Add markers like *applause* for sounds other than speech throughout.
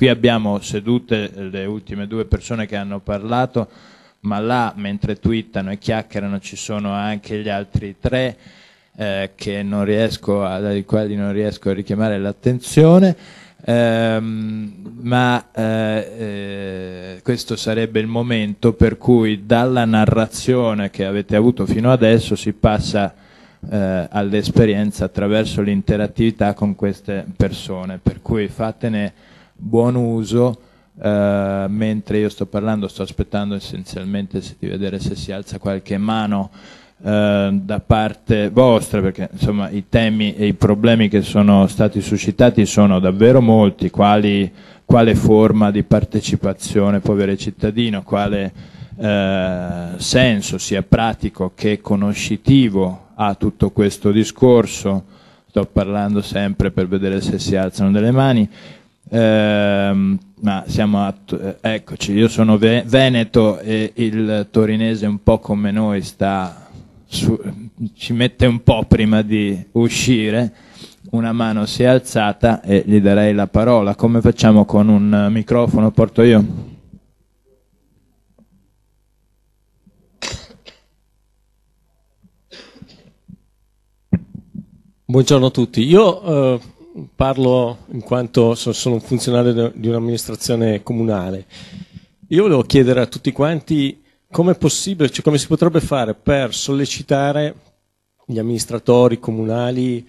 Qui abbiamo sedute le ultime due persone che hanno parlato, ma là mentre twittano e chiacchierano ci sono anche gli altri tre eh, che non riesco a, dai quali non riesco a richiamare l'attenzione. Ehm, ma eh, eh questo sarebbe il momento per cui dalla narrazione che avete avuto fino adesso si passa eh, all'esperienza attraverso l'interattività con queste persone, per cui fatene buon uso, eh, mentre io sto parlando sto aspettando essenzialmente di vedere se si alza qualche mano eh, da parte vostra, perché insomma i temi e i problemi che sono stati suscitati sono davvero molti, quali, quale forma di partecipazione può avere il cittadino, quale eh, senso sia pratico che conoscitivo ha tutto questo discorso, sto parlando sempre per vedere se si alzano delle mani, Ehm, ma siamo a, eccoci, io sono ve veneto e il torinese un po' come noi sta su, ci mette un po' prima di uscire. Una mano si è alzata e gli darei la parola. Come facciamo con un microfono? Porto io. Buongiorno a tutti. Io eh parlo in quanto sono un funzionario di un'amministrazione comunale. Io volevo chiedere a tutti quanti come è possibile, cioè come si potrebbe fare per sollecitare gli amministratori comunali,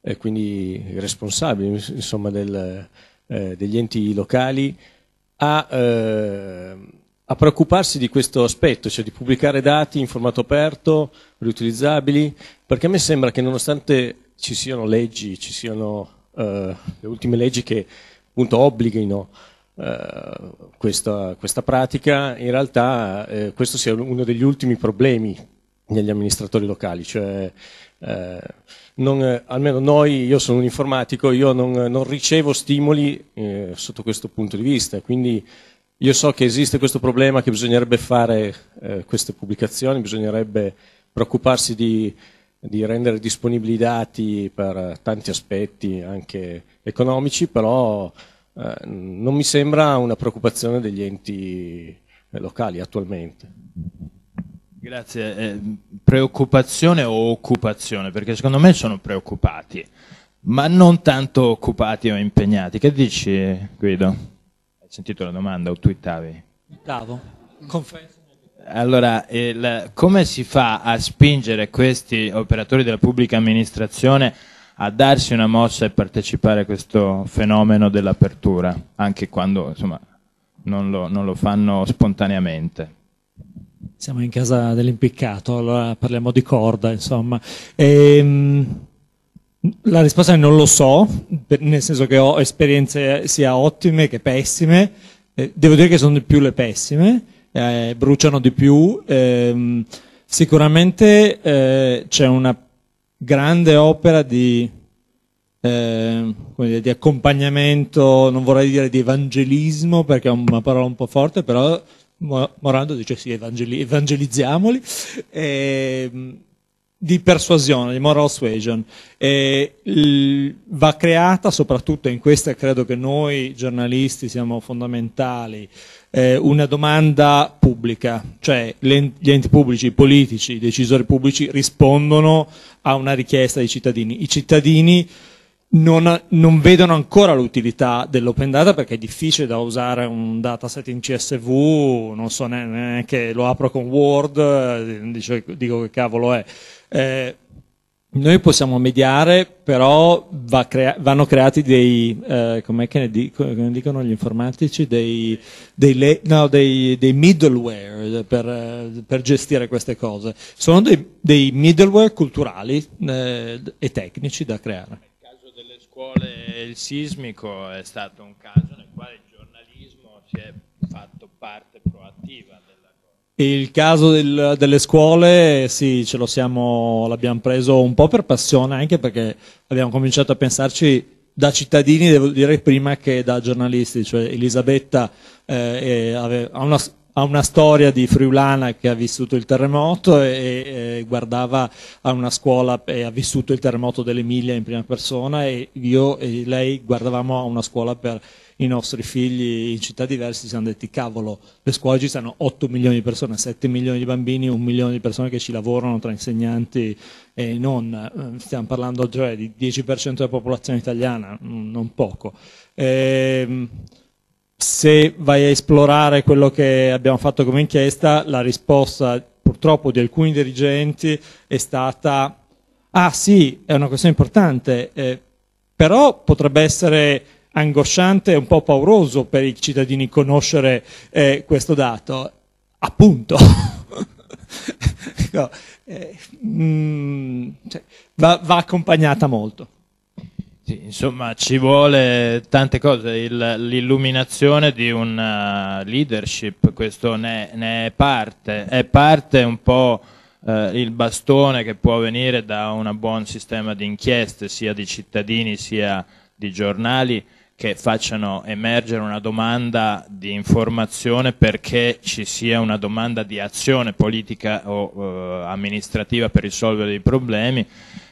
eh, quindi i responsabili insomma, del, eh, degli enti locali, a, eh, a, preoccuparsi di questo aspetto, cioè di pubblicare dati in formato aperto, riutilizzabili, perché a me sembra che nonostante ci siano leggi, ci siano eh, le ultime leggi che appunto obblighino eh, questa, questa, pratica, in realtà eh, questo sia uno degli ultimi problemi negli amministratori locali, cioè eh, non, almeno noi, io sono un informatico, io non, non ricevo stimoli eh, sotto questo punto di vista, quindi io so che esiste questo problema, che bisognerebbe fare eh, queste pubblicazioni, bisognerebbe preoccuparsi di di rendere disponibili i dati per tanti aspetti, anche economici, però eh, non mi sembra una preoccupazione degli enti eh, locali attualmente. Grazie. Eh, preoccupazione o occupazione? Perché secondo me sono preoccupati, ma non tanto occupati o impegnati. Che dici Guido? Hai sentito la domanda o twittavi? Bravo, confesso. Allora, il, come si fa a spingere questi operatori della pubblica amministrazione a darsi una mossa e partecipare a questo fenomeno dell'apertura, anche quando insomma, non, lo, non lo fanno spontaneamente? Siamo in casa dell'impiccato, allora parliamo di corda, insomma. Ehm... La risposta è non lo so, nel senso che ho esperienze sia ottime che pessime, eh, devo dire che sono di più le pessime, eh, bruciano di più. Eh, sicuramente eh, c'è una grande opera di, ehm, dire, di, accompagnamento, non vorrei dire di evangelismo perché è una parola un po' forte, però Morando dice sì, evangeli- evangelizziamoli. Ehm, di persuasione, di moral suasion, e va creata soprattutto in questa, credo che noi giornalisti siamo fondamentali, eh, una domanda pubblica, cioè gli enti pubblici, i politici, i decisori pubblici rispondono a una richiesta dei cittadini. I cittadini non, non, vedono ancora l'utilità dell'open data perché è difficile da usare un dataset in CSV, non so neanche, lo apro con Word, eh, dico, dico che cavolo è. Eh, noi possiamo mediare, però va crea- vanno creati dei, eh, com'è che ne dico, come dicono gli informatici, dei, dei, le- no, dei, dei middleware per, per, gestire queste cose. Sono dei, middleware culturali eh, e tecnici da creare. Nel caso delle scuole il sismico è stato un caso nel quale il giornalismo si è fatto parte proattiva del il caso del, delle scuole, sì, ce lo siamo, l'abbiamo preso un po' per passione, anche perché abbiamo cominciato a pensarci da cittadini, devo dire prima che da giornalisti, cioè Elisabetta eh, ave, ha, una, ha, una, storia di friulana che ha vissuto il terremoto e, e guardava a una scuola e ha vissuto il terremoto dell'Emilia in prima persona e io e lei guardavamo a una scuola per i nostri figli in città diverse si sono detti cavolo, le scuole ci sono 8 milioni di persone, 7 milioni di bambini, un milione di persone che ci lavorano tra insegnanti e non, eh, stiamo parlando cioè di 10% della popolazione italiana, non poco. E, ehm, se vai a esplorare quello che abbiamo fatto come inchiesta, la risposta purtroppo di alcuni dirigenti è stata ah sì, è una questione importante, eh, però potrebbe essere angosciante e un po' pauroso per i cittadini conoscere eh, questo dato. Appunto. *laughs* no, eh, mm, cioè, va, va accompagnata molto. Sì, insomma, ci vuole tante cose, l'illuminazione di una eh, leadership, questo ne, ne, è parte, è parte un po' eh, il bastone che può venire da un buon sistema di inchieste, sia di cittadini sia di giornali, che facciano emergere una domanda di informazione perché ci sia una domanda di azione politica o eh, amministrativa per risolvere dei problemi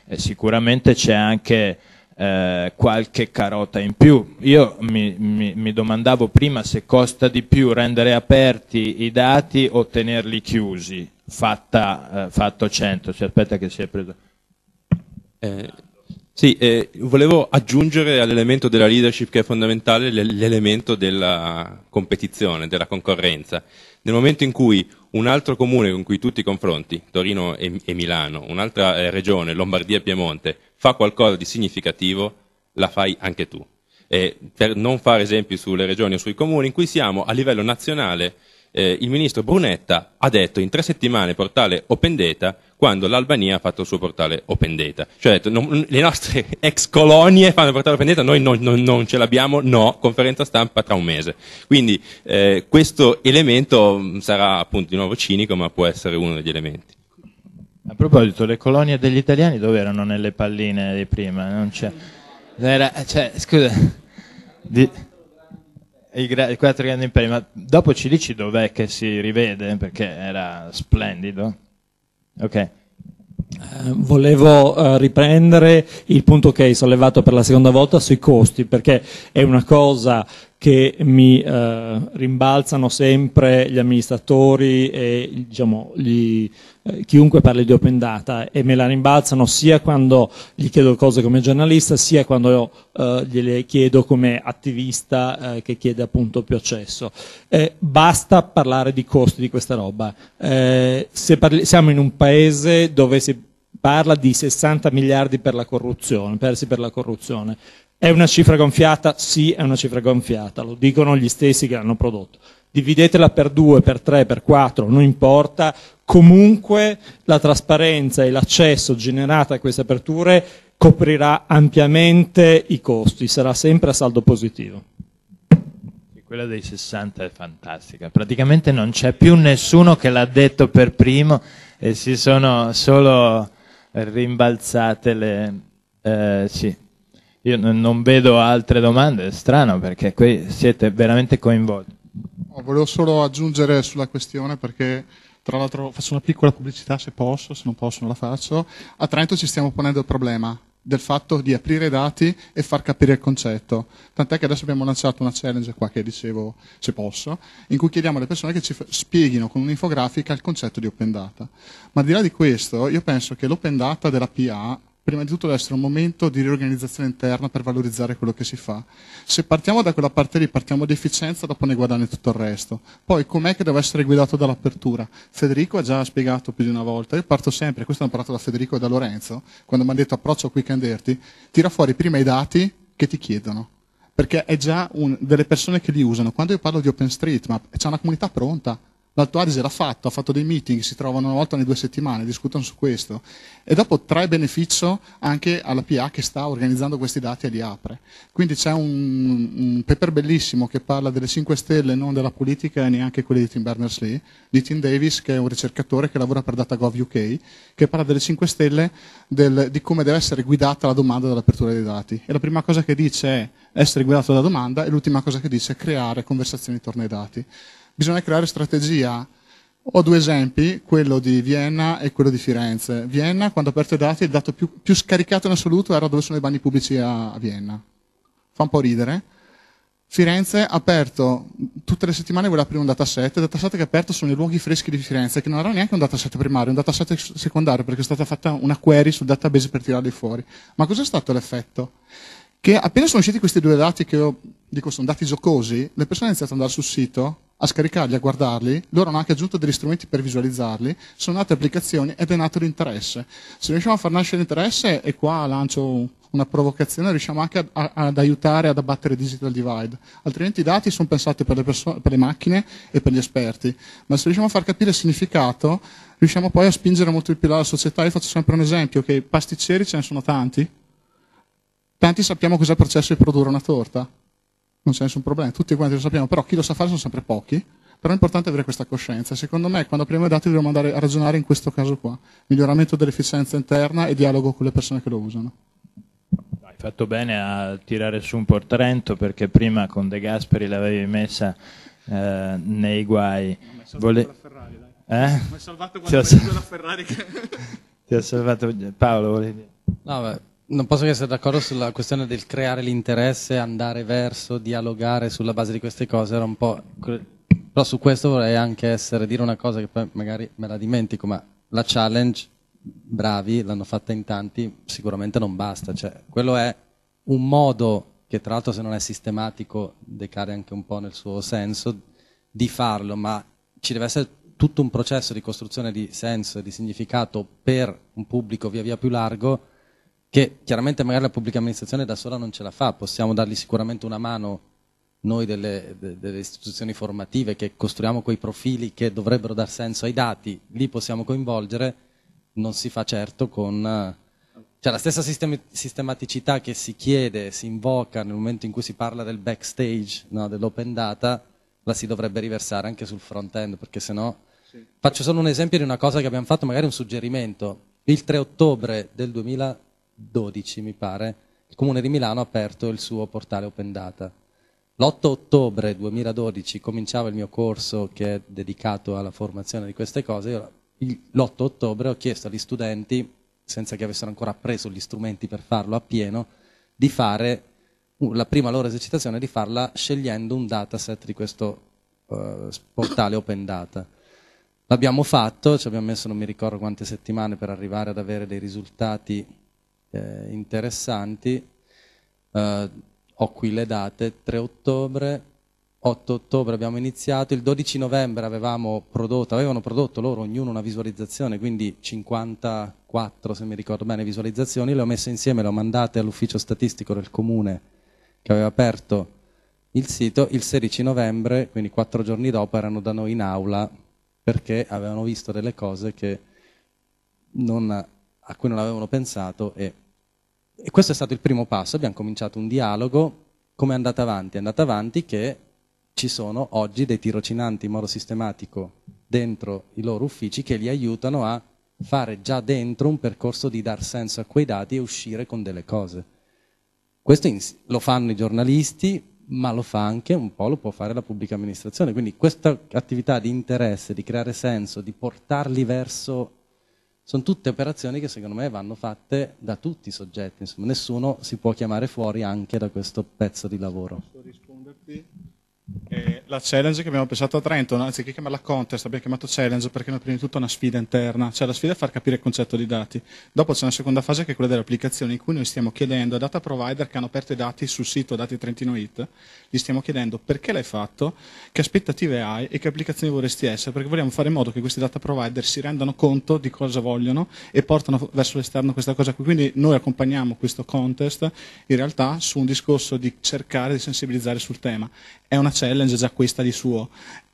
e sicuramente c'è anche eh, qualche carota in più. Io mi, mi, mi, domandavo prima se costa di più rendere aperti i dati o tenerli chiusi, fatta, eh, fatto 100, si aspetta che sia preso. Eh, sì, eh, volevo aggiungere all'elemento della leadership che è fondamentale l'elemento della competizione, della concorrenza. Nel momento in cui un altro comune con cui tu ti confronti, Torino e, e Milano, un'altra eh, regione, Lombardia e Piemonte, fa qualcosa di significativo, la fai anche tu. E per non fare esempi sulle regioni o sui comuni, in cui siamo a livello nazionale eh, il ministro Brunetta ha detto in tre settimane portale Open Data quando l'Albania ha fatto il suo portale Open Data. Cioè ha detto, non, le nostre *laughs* ex colonie fanno il portale Open Data, noi non, non, non ce l'abbiamo, no, conferenza stampa tra un mese. Quindi eh, questo elemento mm, sarà appunto di nuovo cinico, ma può essere uno degli elementi. A proposito, le colonie degli italiani dove erano nelle palline di prima? Non c'è. Era, cioè, scusa... Di i, gra- quattro grandi imperi, ma dopo ci dici dov'è che si rivede? Perché era splendido. Ok. Eh, volevo eh, riprendere il punto che hai sollevato per la seconda volta sui costi, perché è una cosa che mi eh, rimbalzano sempre gli amministratori e diciamo, gli, eh, chiunque parli di open data e me la rimbalzano sia quando gli chiedo cose come giornalista sia quando eh, gliele chiedo come attivista eh, che chiede appunto più accesso. Eh, basta parlare di costi di questa roba. Eh, parli, siamo in un paese dove si parla di 60 miliardi per la corruzione, persi per la corruzione. È una cifra gonfiata? Sì, è una cifra gonfiata, lo dicono gli stessi che l'hanno prodotto. Dividetela per due, per tre, per quattro, non importa, comunque la trasparenza e l'accesso generata a queste aperture coprirà ampiamente i costi, sarà sempre a saldo positivo. Quella dei 60 è fantastica, praticamente non c'è più nessuno che l'ha detto per primo e si sono solo rimbalzate le... Eh, sì io non vedo altre domande, è strano perché qui siete veramente coinvolti. volevo solo aggiungere sulla questione perché tra l'altro faccio una piccola pubblicità se posso, se non posso non la faccio. A Trento ci stiamo ponendo il problema del fatto di aprire i dati e far capire il concetto. Tant'è che adesso abbiamo lanciato una challenge qua che dicevo se posso, in cui chiediamo alle persone che ci spieghino con un'infografica il concetto di open data. Ma al di là di questo, io penso che l'open data della PA prima di tutto deve essere un momento di riorganizzazione interna per valorizzare quello che si fa. Se partiamo da quella parte lì, partiamo di efficienza, dopo ne guadagna tutto il resto. Poi com'è che deve essere guidato dall'apertura? Federico ha già spiegato più di una volta, io parto sempre, questo l'ho parlato da Federico e da Lorenzo, quando mi hanno detto approccio a Quick and Dirty, tira fuori prima i dati che ti chiedono perché è già un, delle persone che li usano. Quando io parlo di OpenStreetMap, c'è una comunità pronta, L'Alto Adige l'ha fatto, ha fatto dei meeting, si trovano una volta ogni due settimane, discutono su questo. E dopo trae beneficio anche alla PA che sta organizzando questi dati e li apre. Quindi c'è un, un paper bellissimo che parla delle 5 stelle, non della politica e neanche quelle di Tim Berners-Lee, di Tim Davis, che è un ricercatore che lavora per DataGov UK, che parla delle 5 stelle del, di come deve essere guidata la domanda dell'apertura dei dati. E la prima cosa che dice è essere guidato da domanda e l'ultima cosa che dice è creare conversazioni intorno ai dati. Bisogna creare strategia. Ho due esempi, quello di Vienna e quello di Firenze. Vienna, quando ho aperto i dati, il dato più, più scaricato in assoluto era dove sono i bagni pubblici a, a Vienna. Fa un po' ridere. Firenze ha aperto, tutte le settimane vuole aprire un dataset, il dataset che ha aperto sono i luoghi freschi di Firenze, che non era neanche un dataset primario, è un dataset secondario, perché è stata fatta una query sul database per tirarli fuori. Ma cos'è stato l'effetto? che appena sono usciti questi due dati che io dico sono dati giocosi, le persone hanno iniziato ad andare sul sito, a scaricarli, a guardarli, loro hanno anche aggiunto degli strumenti per visualizzarli, sono nate applicazioni ed è nato l'interesse. Se riusciamo a far nascere l'interesse, e qua lancio una provocazione, riusciamo anche a, a, ad aiutare ad abbattere il digital divide. Altrimenti i dati sono pensati per le, perso- per le macchine e per gli esperti, ma se riusciamo a far capire il significato, riusciamo poi a spingere molto di più la società. Io faccio sempre un esempio, che i pasticceri ce ne sono tanti, Tanti sappiamo cos'è il processo di produrre una torta, non c'è nessun problema, tutti quanti lo sappiamo, però chi lo sa fare sono sempre pochi, però è importante avere questa coscienza. Secondo me, quando apriamo i dati dobbiamo andare a ragionare in questo caso qua, miglioramento dell'efficienza interna e dialogo con le persone che lo usano. Hai fatto bene a tirare su un po' Trento perché prima con De Gasperi l'avevi messa eh, nei guai. Mi Vole... la Ferrari, dai. Eh? Mi hai salvato quando ho salvato la Ferrari. Che... *laughs* Ti ha salvato Paolo, volevi dire? No, beh non posso che essere d'accordo sulla questione del creare l'interesse, andare verso, dialogare sulla base di queste cose, era un po'... però su questo vorrei anche essere, dire una cosa che poi magari me la dimentico, ma la challenge, bravi, l'hanno fatta in tanti, sicuramente non basta, cioè, quello è un modo che tra l'altro se non è sistematico decade anche un po' nel suo senso, di farlo, ma ci deve essere tutto un processo di costruzione di senso e di significato per un pubblico via via più largo che chiaramente magari la pubblica amministrazione da sola non ce la fa, possiamo dargli sicuramente una mano noi delle, delle, istituzioni formative che costruiamo quei profili che dovrebbero dar senso ai dati, lì possiamo coinvolgere, non si fa certo con... Eh, cioè la stessa sistematicità che si chiede, si invoca nel momento in cui si parla del backstage, no, dell'open data, la si dovrebbe riversare anche sul front end, perché se no... Sì. Faccio solo un esempio di una cosa che abbiamo fatto, magari un suggerimento. Il 3 ottobre del 2000 2012, mi pare, il Comune di Milano ha aperto il suo portale Open Data. L'8 ottobre 2012 cominciava il mio corso che è dedicato alla formazione di queste cose. L'8 ottobre ho chiesto agli studenti, senza che avessero ancora preso gli strumenti per farlo appieno, di fare la prima loro esercitazione, di farla scegliendo un dataset di questo uh, portale Open Data. L'abbiamo fatto, ci abbiamo messo non mi ricordo quante settimane per arrivare ad avere dei risultati eh, interessanti. Eh, ho qui le date, 3 ottobre, 8 ottobre abbiamo iniziato, il 12 novembre avevamo prodotto, avevano prodotto loro ognuno una visualizzazione, quindi 54 se mi ricordo bene visualizzazioni, le ho messe insieme, le ho mandate all'ufficio statistico del comune che aveva aperto il sito, il 16 novembre, quindi quattro giorni dopo, erano da noi in aula perché avevano visto delle cose che non a cui non avevano pensato e, e questo è stato il primo passo, abbiamo cominciato un dialogo, come è andata avanti? È andata avanti che ci sono oggi dei tirocinanti in modo sistematico dentro i loro uffici che li aiutano a fare già dentro un percorso di dar senso a quei dati e uscire con delle cose. Questo lo fanno i giornalisti, ma lo fa anche un po', lo può fare la pubblica amministrazione. Quindi questa attività di interesse, di creare senso, di portarli verso sono tutte operazioni che secondo me vanno fatte da tutti i soggetti, insomma, nessuno si può chiamare fuori anche da questo pezzo di lavoro. Posso risponderti? Eh, la challenge che abbiamo pensato a Trenton, anziché chiamarla contest, abbiamo chiamato challenge perché è prima di tutto una sfida interna, cioè la sfida è far capire il concetto di dati. Dopo c'è una seconda fase che è quella delle applicazioni in cui noi stiamo chiedendo a data provider che hanno aperto i dati sul sito Dati Trentino IT, gli stiamo chiedendo perché l'hai fatto, che aspettative hai e che applicazioni vorresti essere, perché vogliamo fare in modo che questi data provider si rendano conto di cosa vogliono e portano verso l'esterno questa cosa qui. Quindi noi accompagniamo questo contest in realtà su un discorso di cercare di sensibilizzare sul tema. È una challenge è già questa di suo.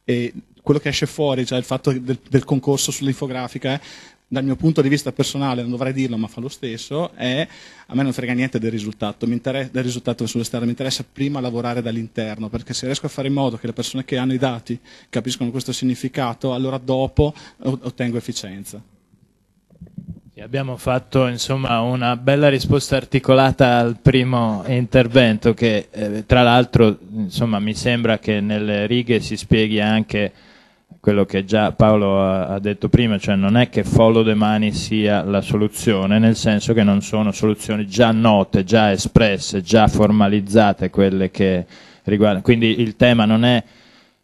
E quello che esce fuori, cioè il fatto del, del concorso sull'infografica, eh, dal mio punto di vista personale, non dovrei dirlo, ma fa lo stesso, è a me non frega niente del risultato, del risultato sull'esterno, mi interessa prima lavorare dall'interno, perché se riesco a fare in modo che le persone che hanno i dati capiscono questo significato, allora dopo ottengo efficienza. Abbiamo fatto insomma, una bella risposta articolata al primo intervento che eh, tra l'altro mi sembra che nelle righe si spieghi anche quello che già Paolo ha, ha detto prima, cioè non è che follow the money sia la soluzione, nel senso che non sono soluzioni già note, già espresse, già formalizzate quelle che riguardano. Quindi il tema non è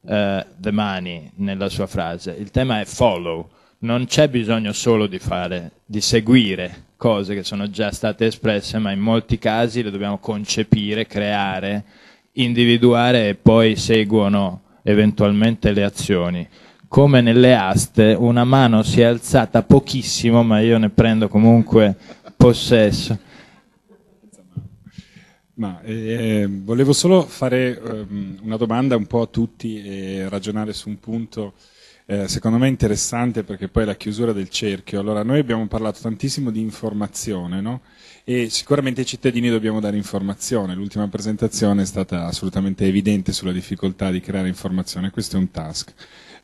uh, eh, the money nella sua frase, il tema è follow non c'è bisogno solo di fare, di seguire cose che sono già state espresse, ma in molti casi le dobbiamo concepire, creare, individuare e poi seguono eventualmente le azioni. Come nelle aste, una mano si è alzata pochissimo, ma io ne prendo comunque possesso. Ma, eh, volevo solo fare eh, una domanda un po' a tutti e ragionare su un punto eh, secondo me interessante perché poi è la chiusura del cerchio. Allora, noi abbiamo parlato tantissimo di informazione, no? E sicuramente ai cittadini dobbiamo dare informazione. L'ultima presentazione è stata assolutamente evidente sulla difficoltà di creare informazione, questo è un task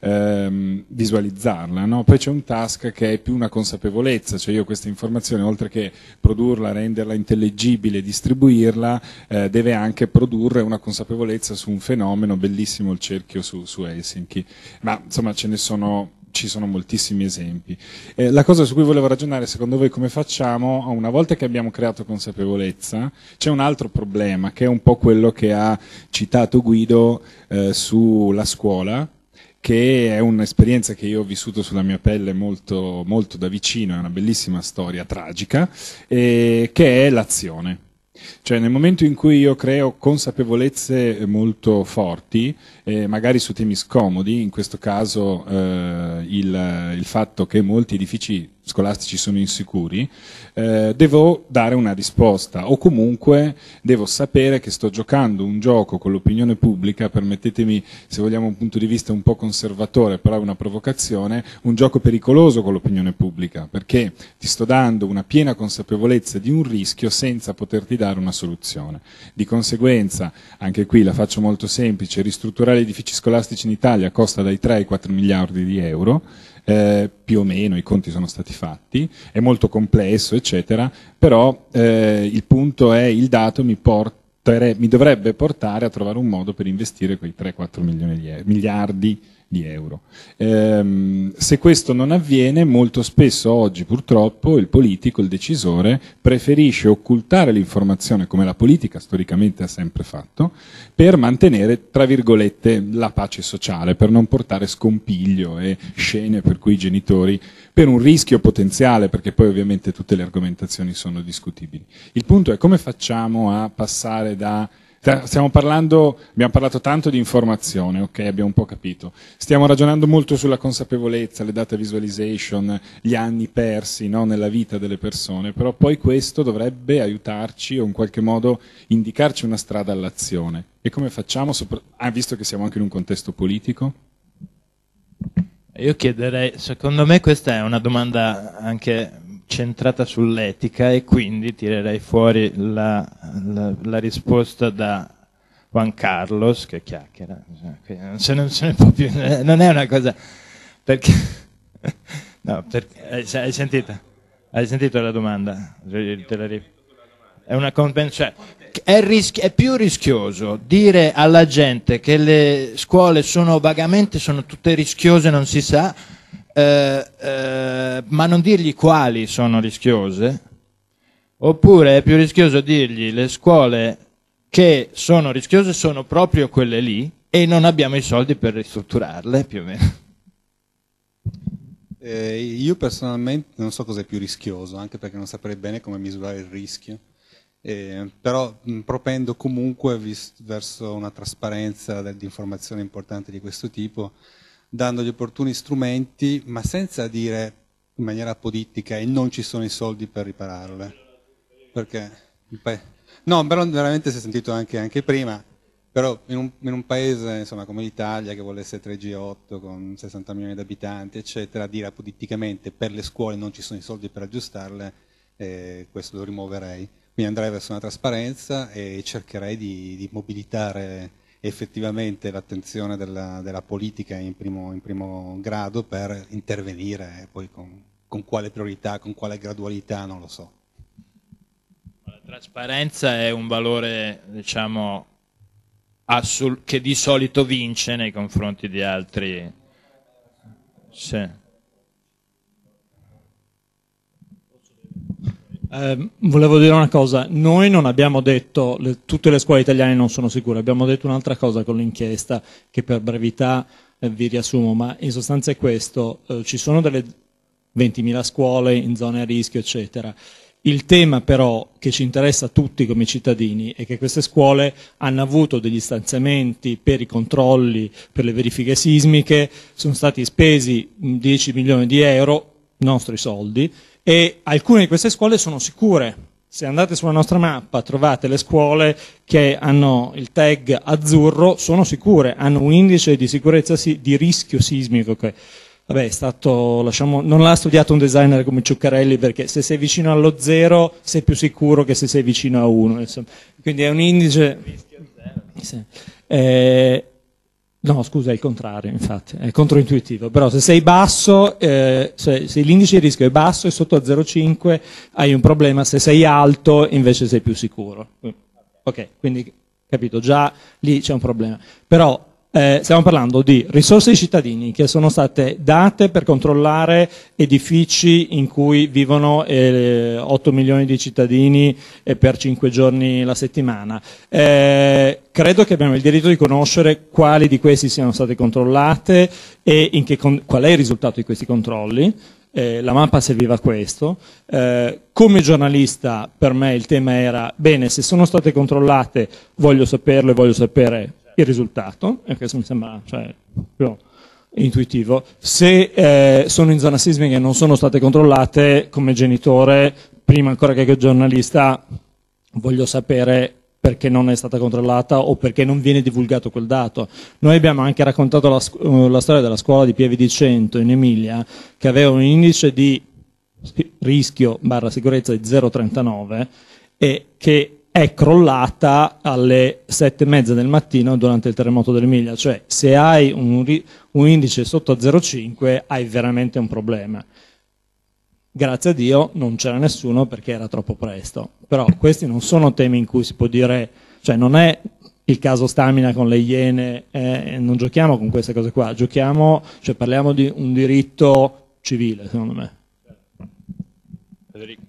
ehm, visualizzarla. No? Poi c'è un task che è più una consapevolezza, cioè io questa informazione oltre che produrla, renderla intellegibile, distribuirla, eh, deve anche produrre una consapevolezza su un fenomeno, bellissimo il cerchio su, su Helsinki, ma insomma ce ne sono ci sono moltissimi esempi. Eh, la cosa su cui volevo ragionare, secondo voi come facciamo, oh, una volta che abbiamo creato consapevolezza, c'è un altro problema che è un po' quello che ha citato Guido eh, sulla scuola, che è un'esperienza che io ho vissuto sulla mia pelle molto, molto da vicino, è una bellissima storia tragica, eh, che è l'azione. Cioè nel momento in cui io creo consapevolezze molto forti, eh, magari su temi scomodi, in questo caso eh, il, il fatto che molti edifici scolastici sono insicuri, eh, devo dare una risposta o comunque devo sapere che sto giocando un gioco con l'opinione pubblica, permettetemi se vogliamo un punto di vista un po' conservatore, però è una provocazione, un gioco pericoloso con l'opinione pubblica, perché ti sto dando una piena consapevolezza di un rischio senza poterti dare una soluzione. Di conseguenza, anche qui la faccio molto semplice, ristrutturare gli edifici scolastici in Italia costa dai 3 ai 4 miliardi di euro, eh, più o meno i conti sono stati fatti, è molto complesso, eccetera, però eh, il punto è il dato mi, portere, mi dovrebbe portare a trovare un modo per investire quei 3-4 miliardi di euro. Ehm, se questo non avviene, molto spesso oggi purtroppo il politico, il decisore, preferisce occultare l'informazione come la politica storicamente ha sempre fatto, per mantenere, tra virgolette, la pace sociale, per non portare scompiglio e scene per cui i genitori, per un rischio potenziale, perché poi ovviamente tutte le argomentazioni sono discutibili. Il punto è come facciamo a passare da Stiamo parlando, abbiamo parlato tanto di informazione, ok, abbiamo un po' capito. Stiamo ragionando molto sulla consapevolezza, le data visualization, gli anni persi no, nella vita delle persone, però poi questo dovrebbe aiutarci o in qualche modo indicarci una strada all'azione. E come facciamo, ah, visto che siamo anche in un contesto politico? Io chiederei, secondo me questa è una domanda anche centrata sull'etica e quindi tirerei fuori la, la, la risposta da Juan Carlos che chiacchiera, non, se, non se ne può più, eh, non è una cosa perché, *laughs* no, perché hai, sentito? Hai sentito la domanda? È una convenzione. Cioè, è, rischi, è, più rischioso dire alla gente che le scuole sono vagamente sono tutte rischiose, non si sa, eh, eh, ma non dirgli quali sono rischiose, oppure è più rischioso dirgli le scuole che sono rischiose sono proprio quelle lì e non abbiamo i soldi per ristrutturarle più o meno. Eh, io personalmente non so cos'è più rischioso, anche perché non saprei bene come misurare il rischio, eh, però mh, propendo comunque verso una trasparenza di informazioni importanti di questo tipo, dando gli opportuni strumenti, ma senza dire in maniera politica e non ci sono i soldi per ripararle. Eh. Perché No, però veramente si è sentito anche, anche prima, però in un, in un paese insomma, come l'Italia che vuole essere 3G8 con 60 milioni di abitanti, eccetera, dire apoditticamente per le scuole non ci sono i soldi per aggiustarle, eh, questo lo rimuoverei. Quindi andrei verso una trasparenza e cercherei di, di mobilitare effettivamente l'attenzione della, della politica in primo, in primo, grado per intervenire, eh, poi con, con quale priorità, con quale gradualità, non lo so. La trasparenza è un valore, diciamo, che di solito vince nei confronti di altri. Sì. Ehm, volevo dire una cosa, noi non abbiamo detto le, tutte le scuole italiane non sono sicure, abbiamo detto un'altra cosa con l'inchiesta che per brevità eh, vi riassumo, ma in sostanza è questo, eh, ci sono delle 20.000 scuole in zone a rischio eccetera. Il tema però che ci interessa a tutti come cittadini è che queste scuole hanno avuto degli stanziamenti per i controlli, per le verifiche sismiche, sono stati spesi 10 milioni di euro, nostri soldi, e alcune di queste scuole sono sicure. Se andate sulla nostra mappa trovate le scuole che hanno il tag azzurro, sono sicure, hanno un indice di sicurezza di rischio sismico che vabbè, stato, lasciamo, non l'ha studiato un designer come Ciuccarelli perché se sei vicino allo zero sei più sicuro che se sei vicino a uno. Insomma. Quindi è un indice... Sì. Eh, No, scusa, è il contrario, infatti, è controintuitivo. Però se sei basso, eh, se, se l'indice di rischio è basso e sotto a 0,5 hai un problema, se sei alto invece sei più sicuro. Ok, quindi capito, già lì c'è un problema. Però eh, stiamo parlando di risorse ai cittadini che sono state date per controllare edifici in cui vivono eh, 8 milioni di cittadini eh, per 5 giorni la settimana. Eh, credo che abbiamo il diritto di conoscere quali di questi siano state controllate e con qual è il risultato di questi controlli. Eh, la mappa serviva a questo. Eh, come giornalista per me il tema era, bene, se sono state controllate voglio saperlo e voglio sapere il risultato, eh, e questo mi sembra cioè, più intuitivo. Se eh, sono in zona sismica e non sono state controllate, come genitore, prima ancora che giornalista, voglio sapere perché non è stata controllata o perché non viene divulgato quel dato. Noi abbiamo anche raccontato la, eh, la storia della scuola di Pieve di Cento in Emilia, che aveva un indice di rischio barra sicurezza di 0,39 e che è crollata alle sette e mezza del mattino durante il terremoto dell'Emilia, cioè se hai un, un indice sotto a 0,5 hai veramente un problema. Grazie a Dio non c'era nessuno perché era troppo presto, però questi non sono temi in cui si può dire, cioè non è il caso stamina con le iene, eh, non giochiamo con queste cose qua, giochiamo, cioè parliamo di un diritto civile secondo me. Federico.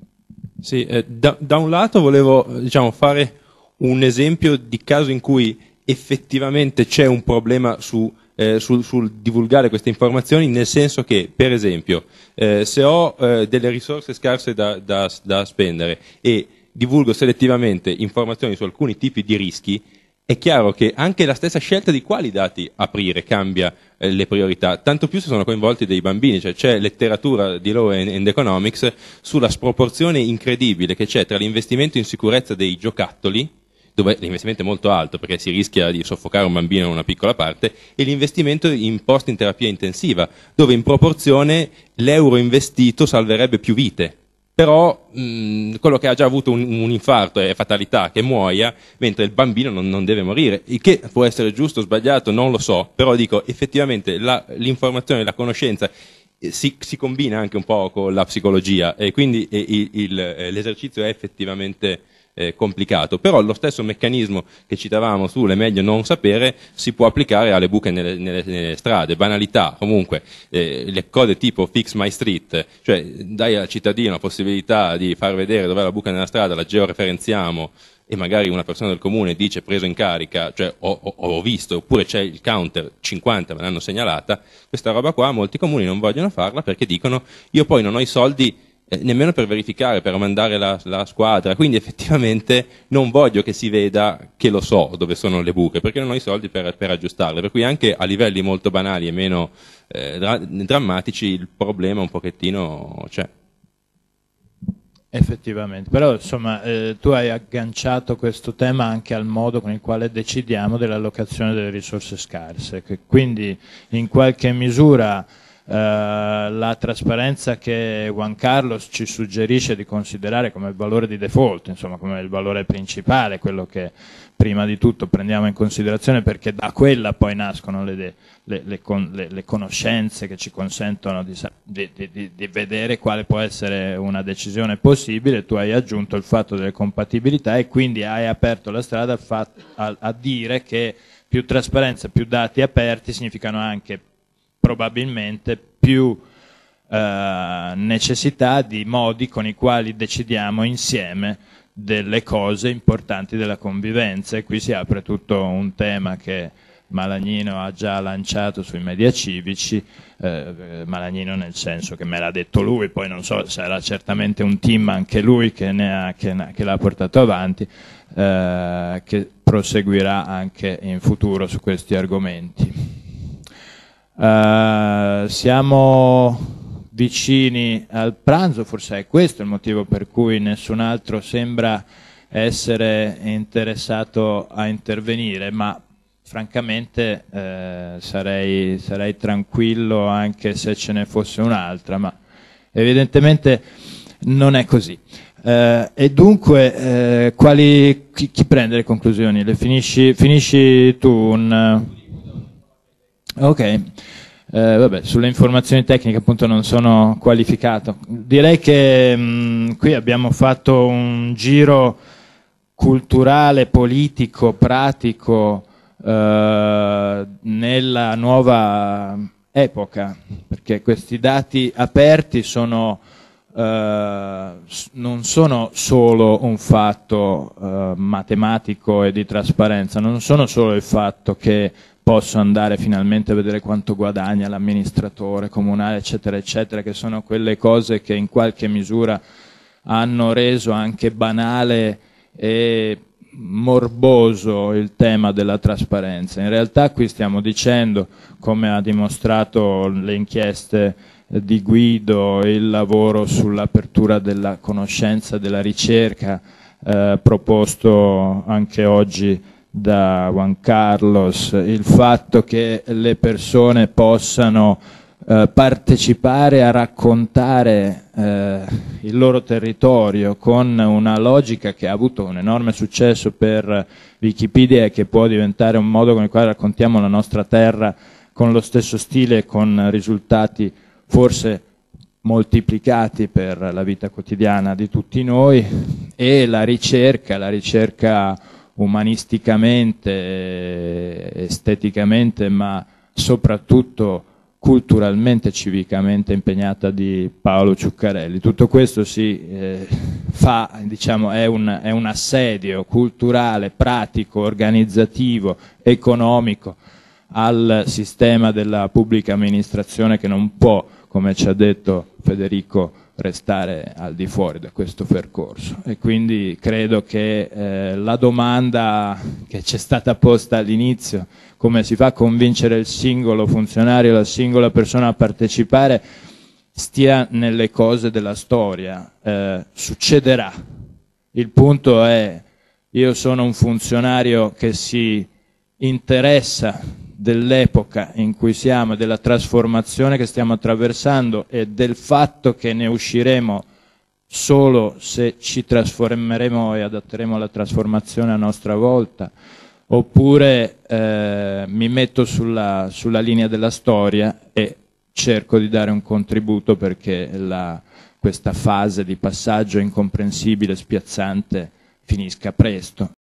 Sì, eh, da, da, un lato volevo diciamo, fare un esempio di caso in cui effettivamente c'è un problema su, eh, sul, sul, divulgare queste informazioni, nel senso che, per esempio, eh, se ho eh, delle risorse scarse da, da, da spendere e divulgo selettivamente informazioni su alcuni tipi di rischi, è chiaro che anche la stessa scelta di quali dati aprire cambia eh, le priorità, tanto più se sono coinvolti dei bambini, cioè c'è letteratura di Law and Economics sulla sproporzione incredibile che c'è tra l'investimento in sicurezza dei giocattoli, dove l'investimento è molto alto perché si rischia di soffocare un bambino in una piccola parte, e l'investimento in post in terapia intensiva, dove in proporzione l'euro investito salverebbe più vite però mh, mm, quello che ha già avuto un, un, infarto è fatalità, che muoia, mentre il bambino non, non, deve morire, il che può essere giusto o sbagliato, non lo so, però dico effettivamente la, l'informazione, la conoscenza eh, si, si, combina anche un po' con la psicologia e quindi eh, il, il, eh, l'esercizio è effettivamente eh, complicato, però lo stesso meccanismo che citavamo sulle meglio non sapere si può applicare alle buche nelle, nelle, nelle strade, banalità, comunque eh, le cose tipo fix my street, cioè dai al cittadino la possibilità di far vedere dov'è la buca nella strada, la georeferenziamo e magari una persona del comune dice preso in carica, cioè ho, ho, ho visto, oppure c'è il counter 50, me l'hanno segnalata, questa roba qua molti comuni non vogliono farla perché dicono io poi non ho i soldi eh, nemmeno per verificare, per mandare la, la, squadra, quindi effettivamente non voglio che si veda che lo so dove sono le buche, perché non ho i soldi per, per aggiustarle, per cui anche a livelli molto banali e meno eh, dra drammatici il problema un pochettino c'è. Effettivamente, però insomma eh, tu hai agganciato questo tema anche al modo con il quale decidiamo dell'allocazione delle risorse scarse, quindi in qualche misura eh, la trasparenza che Juan Carlos ci suggerisce di considerare come il valore di default, insomma come il valore principale, quello che prima di tutto prendiamo in considerazione perché da quella poi nascono le, le, le, le conoscenze che ci consentono di, di, di, di, vedere quale può essere una decisione possibile, tu hai aggiunto il fatto delle compatibilità e quindi hai aperto la strada a, a, a dire che più trasparenza, più dati aperti significano anche probabilmente più eh, necessità di modi con i quali decidiamo insieme delle cose importanti della convivenza e qui si apre tutto un tema che Malagnino ha già lanciato sui media civici, eh, Malagnino nel senso che me l'ha detto lui, poi non so, sarà certamente un team anche lui che, ha, che, che l'ha portato avanti, eh, che proseguirà anche in futuro su questi argomenti. Uh, siamo vicini al pranzo, forse è questo il motivo per cui nessun altro sembra essere interessato a intervenire, ma francamente eh, sarei, sarei, tranquillo anche se ce ne fosse un'altra, ma evidentemente non è così. Eh, e dunque, eh, quali, chi, chi, prende le conclusioni? Le finisci, finisci tu un... Ok, eh, vabbè, sulle informazioni tecniche appunto non sono qualificato. Direi che mh, mm, qui abbiamo fatto un giro culturale, politico, pratico eh, nella nuova epoca, perché questi dati aperti sono, eh, non sono solo un fatto eh, matematico e di trasparenza, non sono solo il fatto che posso andare finalmente a vedere quanto guadagna l'amministratore comunale, eccetera, eccetera, che sono quelle cose che in qualche misura hanno reso anche banale e morboso il tema della trasparenza. In realtà qui stiamo dicendo, come ha dimostrato le inchieste di Guido, il lavoro sull'apertura della conoscenza, della ricerca eh, proposto anche oggi da Juan Carlos, il fatto che le persone possano eh, partecipare a raccontare eh, il loro territorio con una logica che ha avuto un enorme successo per Wikipedia e che può diventare un modo con il quale raccontiamo la nostra terra con lo stesso stile e con risultati forse moltiplicati per la vita quotidiana di tutti noi e la ricerca, la ricerca umanisticamente, eh, esteticamente, ma soprattutto culturalmente e civicamente impegnata di Paolo Ciuccarelli. Tutto questo si eh, fa, diciamo, è un, è un assedio culturale, pratico, organizzativo, economico al sistema della pubblica amministrazione che non può, come ci ha detto Federico restare al di fuori da questo percorso e quindi credo che eh, la domanda che c'è stata posta all'inizio, come si fa a convincere il singolo funzionario, la singola persona a partecipare, stia nelle cose della storia, eh, succederà. Il punto è, io sono un funzionario che si interessa dell'epoca in cui siamo, della trasformazione che stiamo attraversando e del fatto che ne usciremo solo se ci trasformeremo e adatteremo la trasformazione a nostra volta, oppure eh, mi metto sulla, sulla, linea della storia e cerco di dare un contributo perché la, questa fase di passaggio incomprensibile, spiazzante, finisca presto.